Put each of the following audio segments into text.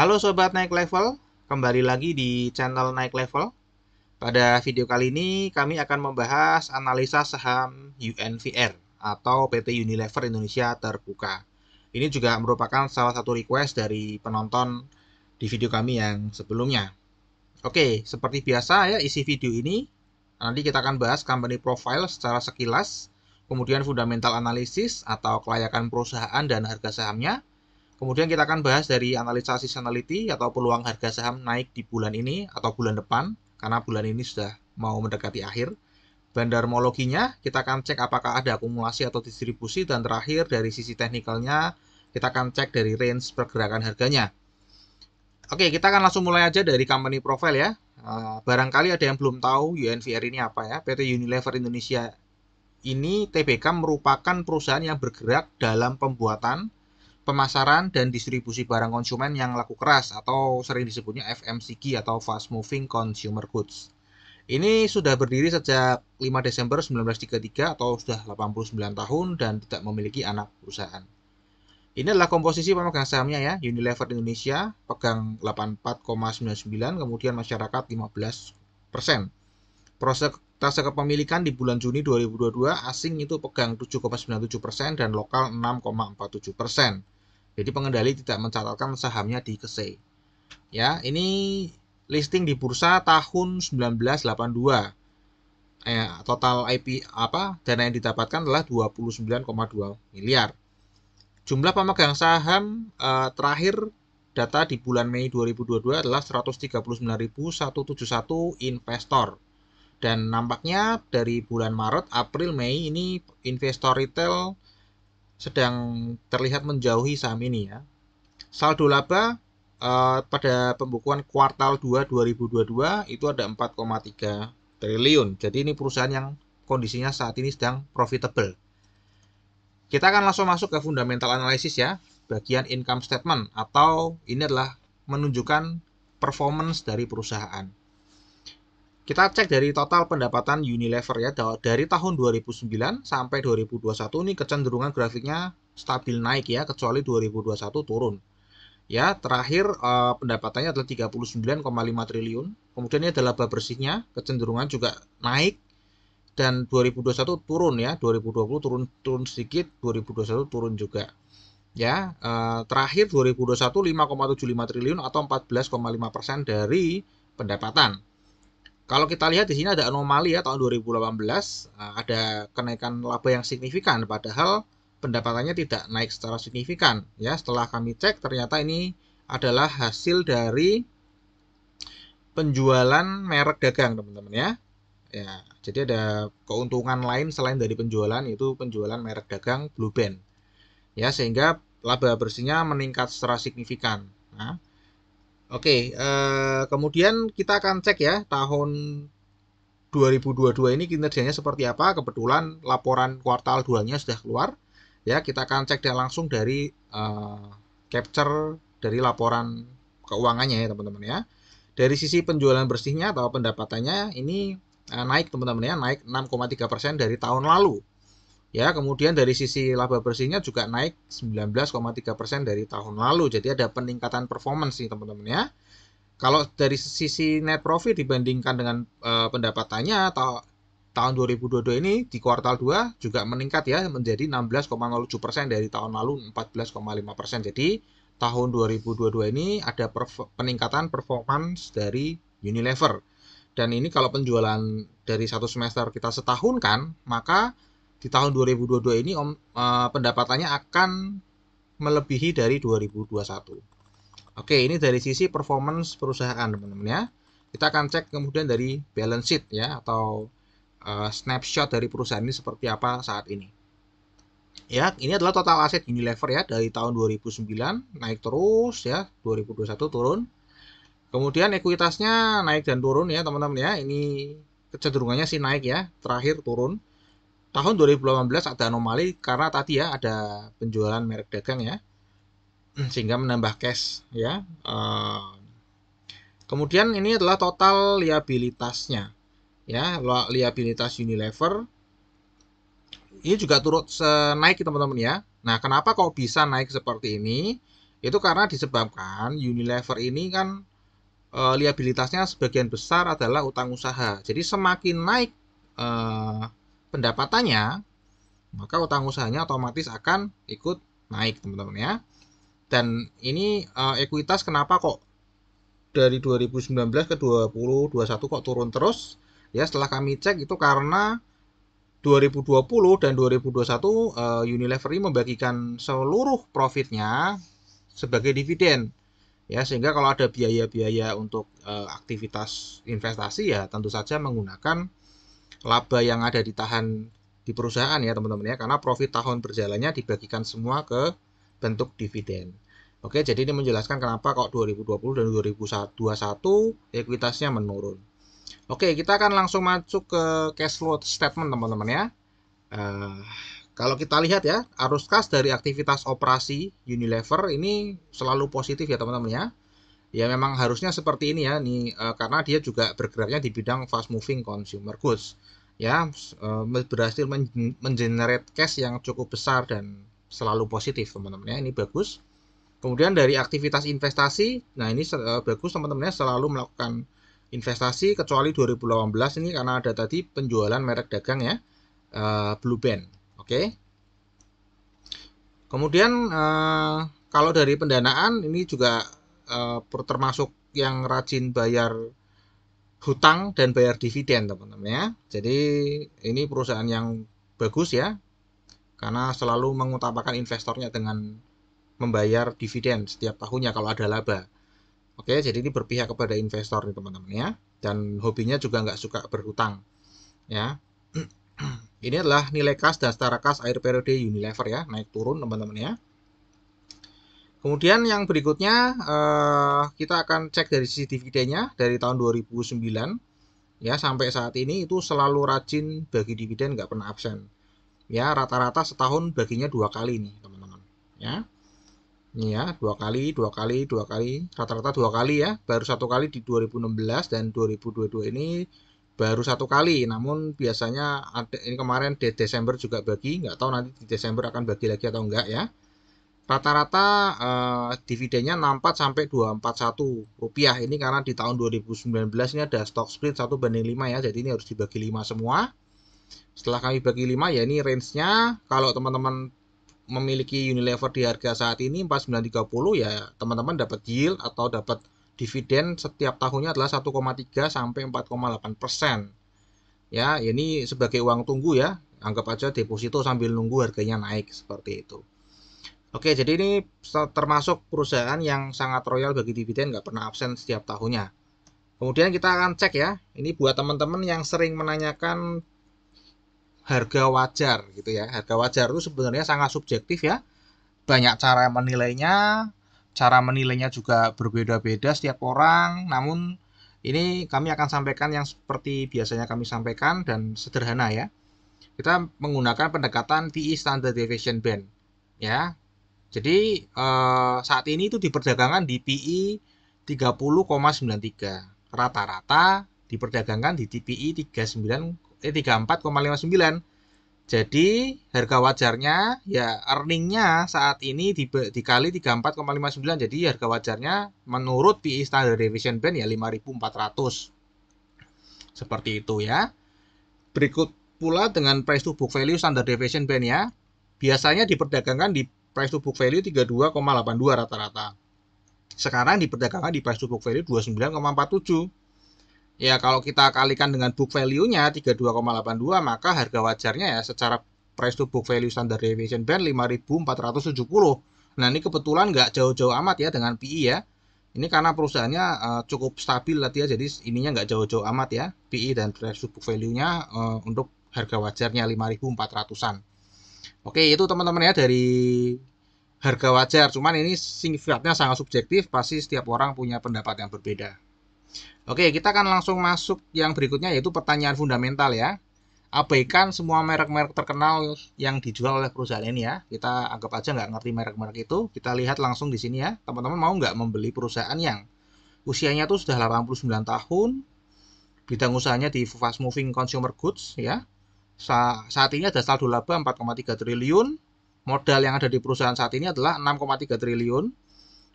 Halo Sobat Naik Level, kembali lagi di channel Naik Level. Pada video kali ini kami akan membahas analisa saham UNVR atau PT Unilever Indonesia Terbuka. Ini juga merupakan salah satu request dari penonton di video kami yang sebelumnya. Oke, seperti biasa ya isi video ini nanti kita akan bahas company profile secara sekilas, kemudian fundamental analisis atau kelayakan perusahaan dan harga sahamnya, Kemudian kita akan bahas dari analisa seasonality atau peluang harga saham naik di bulan ini atau bulan depan karena bulan ini sudah mau mendekati akhir. Bandarmologinya kita akan cek apakah ada akumulasi atau distribusi dan terakhir dari sisi teknikalnya kita akan cek dari range pergerakan harganya. Oke, kita akan langsung mulai aja dari company profile ya. Eh, barangkali ada yang belum tahu UNVR ini apa ya. PT Unilever Indonesia ini TBK merupakan perusahaan yang bergerak dalam pembuatan pemasaran dan distribusi barang konsumen yang laku keras atau sering disebutnya FMCG atau Fast Moving Consumer Goods. Ini sudah berdiri sejak 5 Desember 1933 atau sudah 89 tahun dan tidak memiliki anak perusahaan. Ini adalah komposisi pemegang sahamnya ya, Unilever Indonesia pegang 84,99, kemudian masyarakat 15 persen. Proses kepemilikan di bulan Juni 2022 asing itu pegang 7,97 persen dan lokal 6,47 persen. Jadi pengendali tidak mencatatkan sahamnya di KSE. Ya, ini listing di bursa tahun 1982. Eh, total IP apa dana yang didapatkan adalah 29,2 miliar. Jumlah pemegang saham eh, terakhir data di bulan Mei 2022 adalah 139.171 investor dan nampaknya dari bulan Maret, April, Mei ini investor retail sedang terlihat menjauhi saham ini ya. Saldo laba uh, pada pembukuan kuartal 2 2022 itu ada 4,3 triliun. Jadi ini perusahaan yang kondisinya saat ini sedang profitable. Kita akan langsung masuk ke fundamental analysis ya, bagian income statement atau ini adalah menunjukkan performance dari perusahaan. Kita cek dari total pendapatan Unilever ya dari tahun 2009 sampai 2021 ini kecenderungan grafiknya stabil naik ya kecuali 2021 turun. Ya, terakhir eh, pendapatannya adalah 39,5 triliun. Kemudian ini adalah laba bersihnya kecenderungan juga naik dan 2021 turun ya 2020 turun turun sedikit 2021 turun juga ya eh, terakhir 2021 5,75 triliun atau 14,5 persen dari pendapatan kalau kita lihat di sini ada anomali ya tahun 2018 eh, ada kenaikan laba yang signifikan padahal pendapatannya tidak naik secara signifikan ya. Setelah kami cek ternyata ini adalah hasil dari penjualan merek dagang teman-teman ya. Ya, jadi ada keuntungan lain selain dari penjualan itu penjualan merek dagang Blue Band. Ya, sehingga laba bersihnya meningkat secara signifikan. Nah, Oke, uh, kemudian kita akan cek ya tahun 2022 ini kinerjanya seperti apa. Kebetulan laporan kuartal 2-nya sudah keluar. Ya, kita akan cek dan langsung dari uh, capture dari laporan keuangannya ya, teman-teman ya. Dari sisi penjualan bersihnya atau pendapatannya ini uh, naik teman-teman ya, naik 6,3% dari tahun lalu. Ya, kemudian dari sisi laba bersihnya juga naik 19,3% dari tahun lalu. Jadi ada peningkatan performance nih teman-teman ya. Kalau dari sisi net profit dibandingkan dengan e, pendapatannya atau tahun 2022 ini di kuartal 2 juga meningkat ya menjadi 16,07% dari tahun lalu 14,5%. Jadi tahun 2022 ini ada perf peningkatan performance dari Unilever. Dan ini kalau penjualan dari satu semester kita setahun kan, maka di tahun 2022 ini om, eh, pendapatannya akan melebihi dari 2021. Oke, ini dari sisi performance perusahaan teman-teman ya. Kita akan cek kemudian dari balance sheet ya atau uh, snapshot dari perusahaan ini seperti apa saat ini. Ya, ini adalah total aset Unilever ya dari tahun 2009 naik terus ya, 2021 turun. Kemudian ekuitasnya naik dan turun ya teman-teman ya. Ini kecenderungannya sih naik ya, terakhir turun tahun 2018 ada anomali karena tadi ya ada penjualan merek dagang ya hmm, sehingga menambah cash ya eh, kemudian ini adalah total liabilitasnya ya liabilitas Unilever ini juga turut naik ya, teman-teman ya nah kenapa kok bisa naik seperti ini itu karena disebabkan Unilever ini kan eh, liabilitasnya sebagian besar adalah utang usaha jadi semakin naik eh, pendapatannya, maka utang usahanya otomatis akan ikut naik, teman-teman ya. Dan ini uh, ekuitas kenapa kok dari 2019 ke 2021 kok turun terus? Ya, setelah kami cek itu karena 2020 dan 2021 uh, eh, Unilever ini membagikan seluruh profitnya sebagai dividen. Ya, sehingga kalau ada biaya-biaya untuk uh, aktivitas investasi ya tentu saja menggunakan laba yang ada ditahan di perusahaan ya teman-teman ya karena profit tahun berjalannya dibagikan semua ke bentuk dividen. Oke, jadi ini menjelaskan kenapa kok 2020 dan 2021 ekuitasnya menurun. Oke, kita akan langsung masuk ke cash flow statement teman-teman ya. Uh, kalau kita lihat ya, arus kas dari aktivitas operasi Unilever ini selalu positif ya teman-teman ya ya memang harusnya seperti ini ya nih uh, karena dia juga bergeraknya di bidang fast moving consumer goods ya uh, berhasil mengenerate cash yang cukup besar dan selalu positif teman-teman ya ini bagus kemudian dari aktivitas investasi nah ini uh, bagus teman-temannya selalu melakukan investasi kecuali 2018 ini karena ada tadi penjualan merek dagang ya uh, Blue Band oke okay? kemudian uh, kalau dari pendanaan ini juga uh, termasuk yang rajin bayar hutang dan bayar dividen teman-teman ya. Jadi ini perusahaan yang bagus ya karena selalu mengutamakan investornya dengan membayar dividen setiap tahunnya kalau ada laba. Oke, jadi ini berpihak kepada investor nih teman-teman ya. Dan hobinya juga nggak suka berhutang. Ya. ini adalah nilai kas dan setara kas air periode Unilever ya, naik turun teman-teman ya. Kemudian yang berikutnya uh, kita akan cek dari sisi dividennya dari tahun 2009 ya sampai saat ini itu selalu rajin bagi dividen nggak pernah absen. Ya rata-rata setahun baginya dua kali nih teman-teman. Ya ini ya dua kali dua kali dua kali rata-rata dua kali ya baru satu kali di 2016 dan 2022 ini baru satu kali namun biasanya ini kemarin di Desember juga bagi nggak tahu nanti di Desember akan bagi lagi atau enggak ya rata-rata eh, dividennya 64 sampai 241 rupiah ini karena di tahun 2019 ini ada stock split 1 banding 5 ya jadi ini harus dibagi 5 semua setelah kami bagi 5 ya ini range-nya kalau teman-teman memiliki Unilever di harga saat ini 4930 ya teman-teman dapat yield atau dapat dividen setiap tahunnya adalah 1,3 sampai 4,8 persen ya ini sebagai uang tunggu ya anggap aja deposito sambil nunggu harganya naik seperti itu Oke, jadi ini termasuk perusahaan yang sangat royal bagi dividen, nggak pernah absen setiap tahunnya. Kemudian kita akan cek ya, ini buat teman-teman yang sering menanyakan harga wajar gitu ya. Harga wajar itu sebenarnya sangat subjektif ya. Banyak cara menilainya, cara menilainya juga berbeda-beda setiap orang. Namun ini kami akan sampaikan yang seperti biasanya kami sampaikan dan sederhana ya. Kita menggunakan pendekatan PE standard deviation band ya jadi eh, saat ini itu diperdagangkan di PI 30,93. Rata-rata diperdagangkan di TPI 39 eh 34,59. Jadi harga wajarnya ya earningnya saat ini di, dikali 34,59 jadi harga wajarnya menurut PI standard deviation band ya 5400. Seperti itu ya. Berikut pula dengan price to book value standard deviation band ya. Biasanya diperdagangkan di price to book value 32,82 rata-rata. Sekarang di perdagangan di price to book value 29,47. Ya kalau kita kalikan dengan book value-nya 32,82 maka harga wajarnya ya secara price to book value standard deviation band 5470. Nah ini kebetulan nggak jauh-jauh amat ya dengan PI e ya. Ini karena perusahaannya uh, cukup stabil lah ya, jadi ininya nggak jauh-jauh amat ya. PI e dan price to book value-nya uh, untuk harga wajarnya 5400-an. Oke, itu teman-teman ya dari harga wajar. Cuman ini sifatnya sangat subjektif, pasti setiap orang punya pendapat yang berbeda. Oke, kita akan langsung masuk yang berikutnya yaitu pertanyaan fundamental ya. Abaikan semua merek-merek terkenal yang dijual oleh perusahaan ini ya. Kita anggap aja nggak ngerti merek-merek itu. Kita lihat langsung di sini ya. Teman-teman mau nggak membeli perusahaan yang usianya tuh sudah 89 tahun, bidang usahanya di fast moving consumer goods ya, Sa saat ini ada saldo laba 4,3 triliun, modal yang ada di perusahaan saat ini adalah 6,3 triliun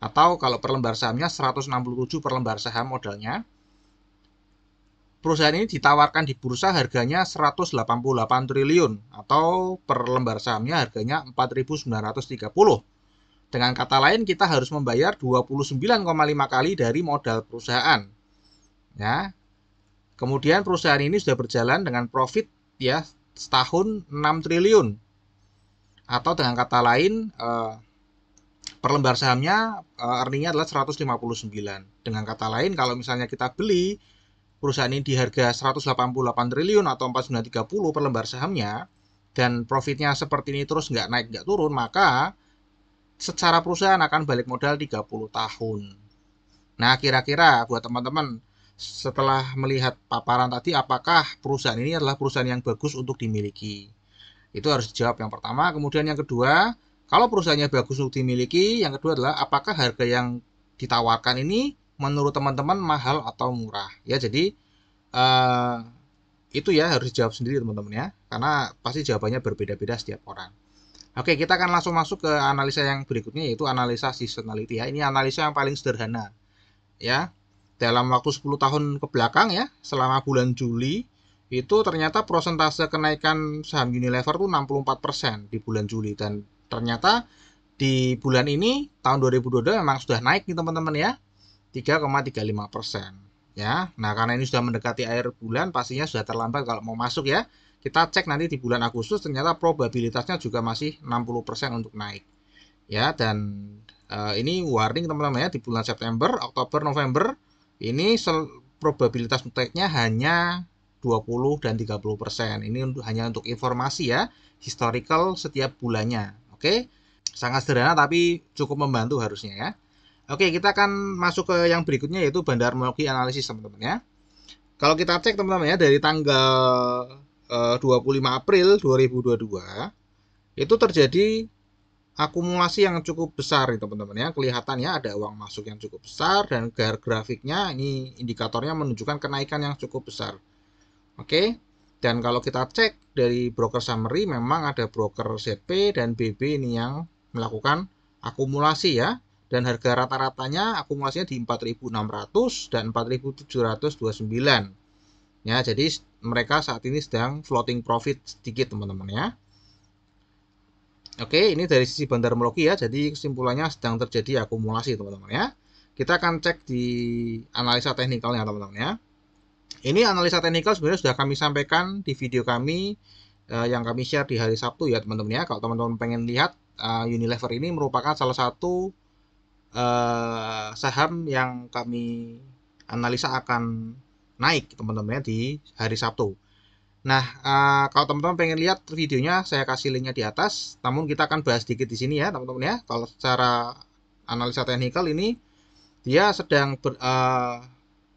atau kalau per lembar sahamnya 167 per lembar saham modalnya. Perusahaan ini ditawarkan di bursa harganya 188 triliun atau per lembar sahamnya harganya 4.930. Dengan kata lain kita harus membayar 29,5 kali dari modal perusahaan. Ya. Kemudian perusahaan ini sudah berjalan dengan profit ya setahun 6 triliun atau dengan kata lain eh, per lembar sahamnya eh, earningnya adalah 159 dengan kata lain kalau misalnya kita beli perusahaan ini di harga 188 triliun atau 4930 per lembar sahamnya dan profitnya seperti ini terus nggak naik nggak turun maka secara perusahaan akan balik modal 30 tahun nah kira-kira buat teman-teman setelah melihat paparan tadi apakah perusahaan ini adalah perusahaan yang bagus untuk dimiliki itu harus dijawab yang pertama kemudian yang kedua kalau perusahaannya bagus untuk dimiliki yang kedua adalah apakah harga yang ditawarkan ini menurut teman-teman mahal atau murah ya jadi uh, itu ya harus dijawab sendiri teman-teman ya karena pasti jawabannya berbeda-beda setiap orang Oke, kita akan langsung masuk ke analisa yang berikutnya yaitu analisa seasonality ya. Ini analisa yang paling sederhana. Ya dalam waktu 10 tahun ke belakang ya, selama bulan Juli itu ternyata prosentase kenaikan saham Unilever tuh 64% di bulan Juli dan ternyata di bulan ini tahun 2022 memang sudah naik nih teman-teman ya 3,35% ya. Nah, karena ini sudah mendekati akhir bulan pastinya sudah terlambat kalau mau masuk ya. Kita cek nanti di bulan Agustus ternyata probabilitasnya juga masih 60% untuk naik. Ya, dan uh, ini warning teman-teman ya di bulan September, Oktober, November ini probabilitas mutlaknya hanya 20 dan 30%. persen. Ini untuk hanya untuk informasi ya, historical setiap bulannya. Oke. Sangat sederhana tapi cukup membantu harusnya ya. Oke, kita akan masuk ke yang berikutnya yaitu bandar moki analisis teman-teman ya. Kalau kita cek teman-teman ya dari tanggal eh, 25 April 2022 itu terjadi akumulasi yang cukup besar nih gitu, teman-teman ya kelihatannya ada uang masuk yang cukup besar dan grafiknya ini indikatornya menunjukkan kenaikan yang cukup besar oke okay? dan kalau kita cek dari broker summary memang ada broker ZP dan BB ini yang melakukan akumulasi ya dan harga rata-ratanya akumulasinya di 4.600 dan 4.729 ya jadi mereka saat ini sedang floating profit sedikit teman-teman ya Oke, ini dari sisi bandar bandarmologi ya. Jadi kesimpulannya sedang terjadi akumulasi, teman-teman ya. Kita akan cek di analisa teknikalnya, teman-teman ya. Ini analisa teknikal sebenarnya sudah kami sampaikan di video kami eh, yang kami share di hari Sabtu ya, teman-teman ya. Kalau teman-teman pengen lihat uh, Unilever ini merupakan salah satu uh, saham yang kami analisa akan naik, teman-teman ya, di hari Sabtu. Nah, uh, kalau teman-teman pengen lihat videonya, saya kasih linknya di atas. Namun kita akan bahas sedikit di sini ya, teman-teman ya. Kalau secara analisa teknikal ini, dia sedang ber, uh,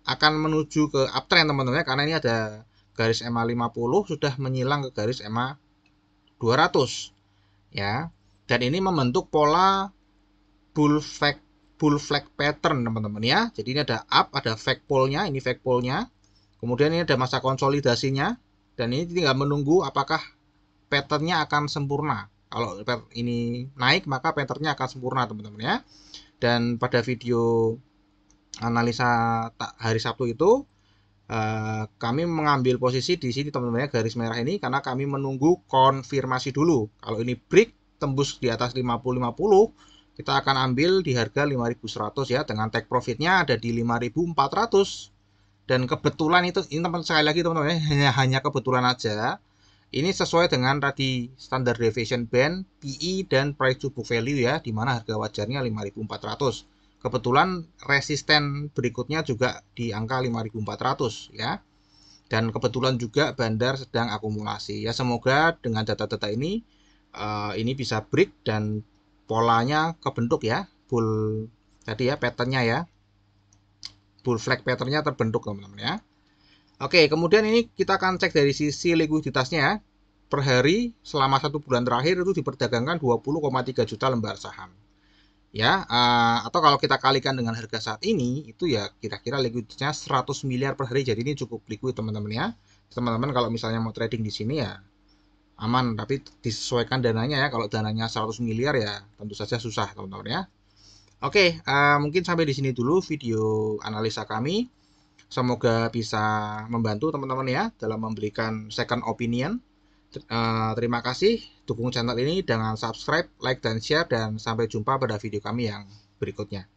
akan menuju ke uptrend teman-teman ya, karena ini ada garis EMA 50 sudah menyilang ke garis EMA 200 ya. Dan ini membentuk pola bull flag bull flag pattern teman-teman ya. Jadi ini ada up, ada fake pole-nya, ini fake pole-nya. Kemudian ini ada masa konsolidasinya dan ini tinggal menunggu apakah patternnya akan sempurna kalau ini naik maka patternnya akan sempurna teman-teman ya dan pada video analisa hari Sabtu itu eh, kami mengambil posisi di sini teman-teman ya garis merah ini karena kami menunggu konfirmasi dulu kalau ini break tembus di atas 50 kita akan ambil di harga 5100 ya dengan take profitnya ada di 5400 dan kebetulan itu ini teman sekali lagi teman-teman eh, hanya hanya kebetulan aja ini sesuai dengan tadi standar deviation band PE dan price to book value ya di mana harga wajarnya 5400 kebetulan resisten berikutnya juga di angka 5400 ya dan kebetulan juga bandar sedang akumulasi ya semoga dengan data-data ini uh, ini bisa break dan polanya kebentuk ya bull tadi ya patternnya ya bull flag patternnya terbentuk teman-teman ya Oke kemudian ini kita akan cek dari sisi likuiditasnya per hari selama satu bulan terakhir itu diperdagangkan 20,3 juta lembar saham ya eh, atau kalau kita kalikan dengan harga saat ini itu ya kira-kira likuiditasnya 100 miliar per hari jadi ini cukup likuid teman-teman ya teman-teman kalau misalnya mau trading di sini ya aman tapi disesuaikan dananya ya kalau dananya 100 miliar ya tentu saja susah teman-teman ya Oke, okay, uh, eh, mungkin sampai di sini dulu video analisa kami. Semoga bisa membantu teman-teman ya dalam memberikan second opinion. Eh, terima kasih dukung channel ini dengan subscribe, like, dan share. Dan sampai jumpa pada video kami yang berikutnya.